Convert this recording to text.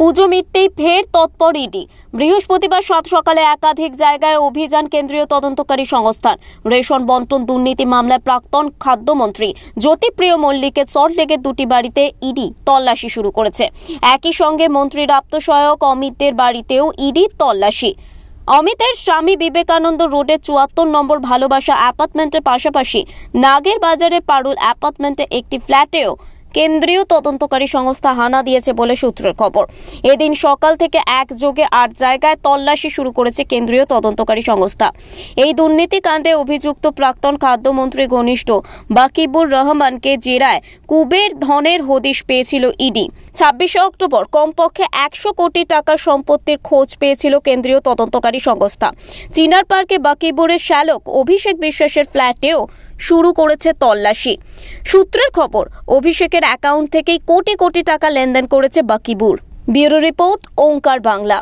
পুজো মিটতেই ফের তৎপর ইডি বৃহস্পতিবার সাত সকালে একাধিক জায়গায় অভিযান কেন্দ্রীয় তদন্তকারী সংস্থার রেশন বন্টন দুর্নীতি মামলায় প্রাক্তন খাদ্যমন্ত্রী জ্যোতিপ্রিয় মল্লিকের সল্টলেকের দুটি বাড়িতে ইডি তল্লাশি শুরু করেছে একই সঙ্গে মন্ত্রীর আত্মসহায়ক অমিতদের বাড়িতেও ইডি তল্লাশি অমিতের স্বামী বিবেকানন্দ রোডের চুয়াত্তর নম্বর ভালোবাসা অ্যাপার্টমেন্টের পাশাপাশি নাগের বাজারে পারুল অ্যাপার্টমেন্টে একটি ফ্ল্যাটেও কেন্দ্রীয় তদন্তকারী সংস্থা হানা দিয়েছে বলে সূত্রের খবর এদিন সকাল থেকে একযোগে আট জায়গায় তল্লাশি শুরু করেছে কেন্দ্রীয় তদন্তকারী সংস্থা এই দুর্নীতিকাণ্ডে অভিযুক্ত প্রাক্তন খাদ্যমন্ত্রী ঘনিষ্ঠ বাকিবুর রহমানকে জেরায় কুবের ধনের হদিশ পেয়েছিল ইডি ছাব্বিশে অক্টোবর কমপক্ষে একশো কোটি টাকার সম্পত্তির খোঁজ পেয়েছিল কেন্দ্রীয় তদন্তকারী সংস্থা চিনার পার্কে বাকিবুরের শ্যালক অভিষেক বিশ্বাসের ফ্ল্যাটেও শুরু করেছে তল্লাশি সূত্রের খবর অভিষেকের অ্যাকাউন্ট থেকেই কোটি কোটি টাকা লেনদেন করেছে বাকিবুর ব্যুরো রিপোর্ট ওঙ্কার বাংলা